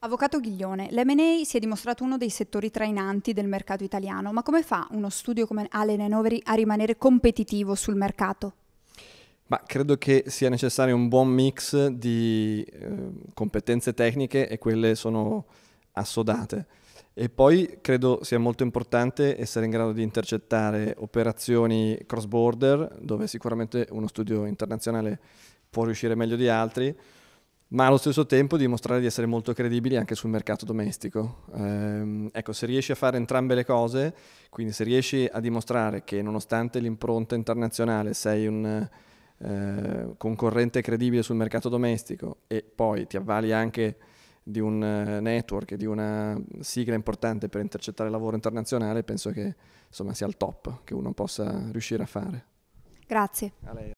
Avvocato Ghiglione, l'MA si è dimostrato uno dei settori trainanti del mercato italiano, ma come fa uno studio come Allen Hanovery a rimanere competitivo sul mercato? Ma credo che sia necessario un buon mix di eh, competenze tecniche e quelle sono assodate. E poi credo sia molto importante essere in grado di intercettare operazioni cross border, dove sicuramente uno studio internazionale può riuscire meglio di altri, ma allo stesso tempo dimostrare di essere molto credibili anche sul mercato domestico. Ehm, ecco, se riesci a fare entrambe le cose, quindi se riesci a dimostrare che nonostante l'impronta internazionale sei un eh, concorrente credibile sul mercato domestico e poi ti avvali anche di un eh, network, di una sigla importante per intercettare il lavoro internazionale, penso che insomma, sia il top che uno possa riuscire a fare. Grazie. A lei.